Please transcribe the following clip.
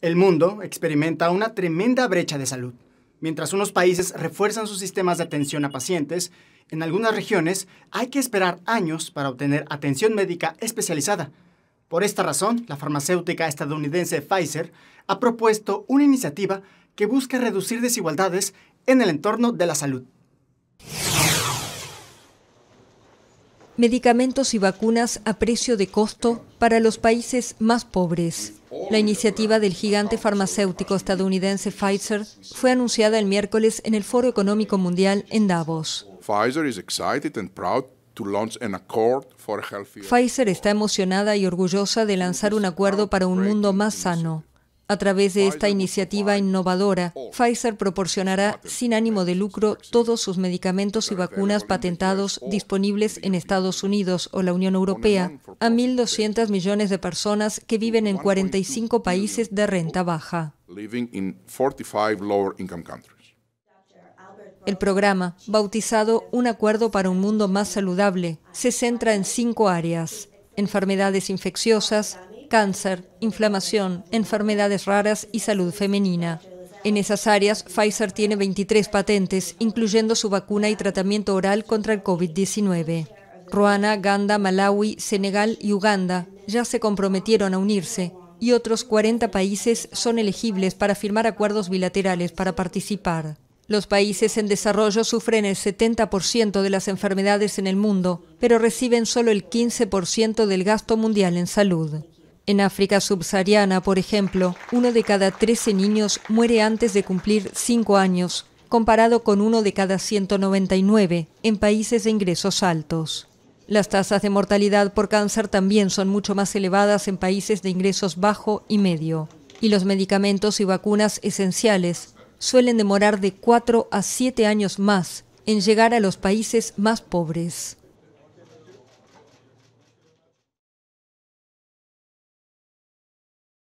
El mundo experimenta una tremenda brecha de salud. Mientras unos países refuerzan sus sistemas de atención a pacientes, en algunas regiones hay que esperar años para obtener atención médica especializada. Por esta razón, la farmacéutica estadounidense Pfizer ha propuesto una iniciativa que busca reducir desigualdades en el entorno de la salud. medicamentos y vacunas a precio de costo para los países más pobres. La iniciativa del gigante farmacéutico estadounidense Pfizer fue anunciada el miércoles en el Foro Económico Mundial en Davos. Pfizer está emocionada y orgullosa de lanzar un acuerdo para un mundo más sano. A través de esta iniciativa innovadora, Pfizer proporcionará sin ánimo de lucro todos sus medicamentos y vacunas patentados disponibles en Estados Unidos o la Unión Europea a 1.200 millones de personas que viven en 45 países de renta baja. El programa, bautizado Un Acuerdo para un Mundo Más Saludable, se centra en cinco áreas enfermedades infecciosas, cáncer, inflamación, enfermedades raras y salud femenina. En esas áreas, Pfizer tiene 23 patentes, incluyendo su vacuna y tratamiento oral contra el COVID-19. Ruana, Ganda, Malawi, Senegal y Uganda ya se comprometieron a unirse y otros 40 países son elegibles para firmar acuerdos bilaterales para participar. Los países en desarrollo sufren el 70% de las enfermedades en el mundo, pero reciben solo el 15% del gasto mundial en salud. En África subsahariana, por ejemplo, uno de cada 13 niños muere antes de cumplir 5 años, comparado con uno de cada 199 en países de ingresos altos. Las tasas de mortalidad por cáncer también son mucho más elevadas en países de ingresos bajo y medio, y los medicamentos y vacunas esenciales suelen demorar de 4 a 7 años más en llegar a los países más pobres.